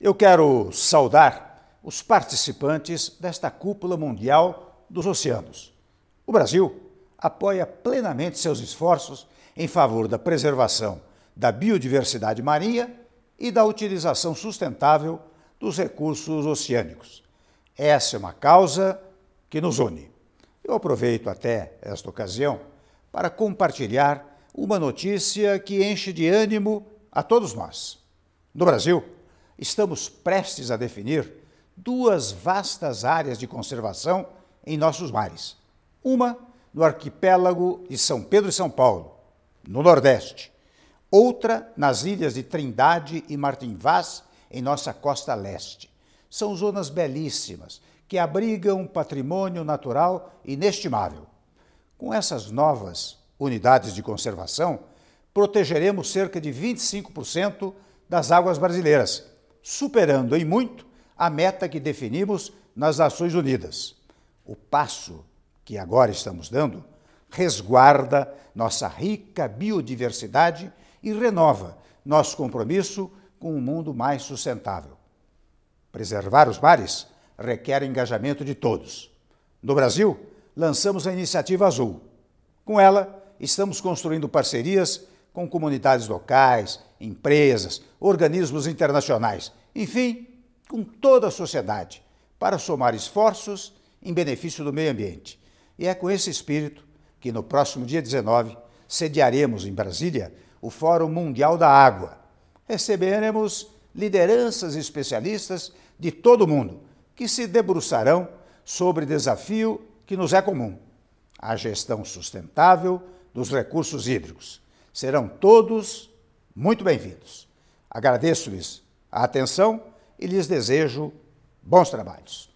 Eu quero saudar os participantes desta cúpula mundial dos oceanos. O Brasil apoia plenamente seus esforços em favor da preservação da biodiversidade marinha e da utilização sustentável dos recursos oceânicos. Essa é uma causa que nos une. Eu aproveito até esta ocasião para compartilhar uma notícia que enche de ânimo a todos nós. No Brasil, estamos prestes a definir duas vastas áreas de conservação em nossos mares. Uma no arquipélago de São Pedro e São Paulo, no Nordeste. Outra nas ilhas de Trindade e Martim Vaz, em nossa costa leste. São zonas belíssimas que abrigam um patrimônio natural inestimável. Com essas novas unidades de conservação, protegeremos cerca de 25% das águas brasileiras superando em muito a meta que definimos nas Nações Unidas. O passo que agora estamos dando resguarda nossa rica biodiversidade e renova nosso compromisso com um mundo mais sustentável. Preservar os mares requer engajamento de todos. No Brasil, lançamos a Iniciativa Azul. Com ela, estamos construindo parcerias com comunidades locais, empresas, organismos internacionais, enfim, com toda a sociedade, para somar esforços em benefício do meio ambiente. E é com esse espírito que no próximo dia 19 sediaremos em Brasília o Fórum Mundial da Água. Receberemos lideranças e especialistas de todo o mundo que se debruçarão sobre desafio que nos é comum: a gestão sustentável dos recursos hídricos. Serão todos muito bem-vindos. Agradeço-lhes a atenção e lhes desejo bons trabalhos.